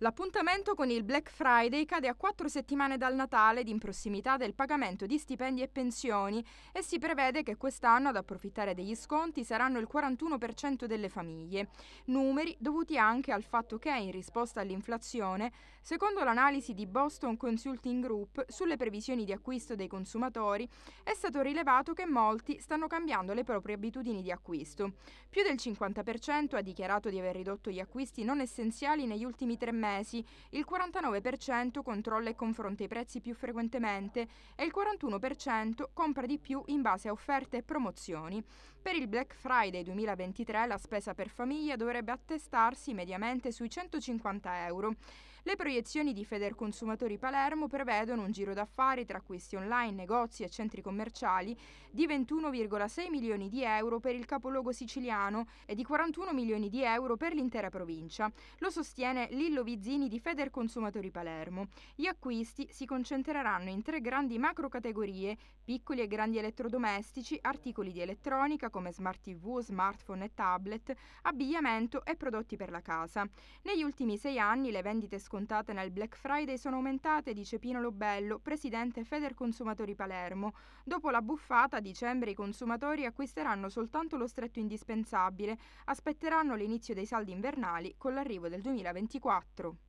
L'appuntamento con il Black Friday cade a quattro settimane dal Natale ed in prossimità del pagamento di stipendi e pensioni e si prevede che quest'anno ad approfittare degli sconti saranno il 41% delle famiglie, numeri dovuti anche al fatto che in risposta all'inflazione, secondo l'analisi di Boston Consulting Group sulle previsioni di acquisto dei consumatori, è stato rilevato che molti stanno cambiando le proprie abitudini di acquisto. Più del 50% ha dichiarato di aver ridotto gli acquisti non essenziali negli ultimi tre mesi mesi, il 49% controlla e confronta i prezzi più frequentemente e il 41% compra di più in base a offerte e promozioni. Per il Black Friday 2023 la spesa per famiglia dovrebbe attestarsi mediamente sui 150 euro. Le proiezioni di Feder Consumatori Palermo prevedono un giro d'affari tra acquisti online, negozi e centri commerciali di 21,6 milioni di euro per il capoluogo siciliano e di 41 milioni di euro per l'intera provincia. Lo sostiene Lillo Vizzini di Feder Consumatori Palermo. Gli acquisti si concentreranno in tre grandi macrocategorie, piccoli e grandi elettrodomestici, articoli di elettronica come smart tv, smartphone e tablet, abbigliamento e prodotti per la casa. Negli ultimi sei anni le vendite scontate scontate nel Black Friday sono aumentate, dice Pino Lobello, presidente Feder Consumatori Palermo. Dopo la buffata a dicembre i consumatori acquisteranno soltanto lo stretto indispensabile, aspetteranno l'inizio dei saldi invernali con l'arrivo del 2024.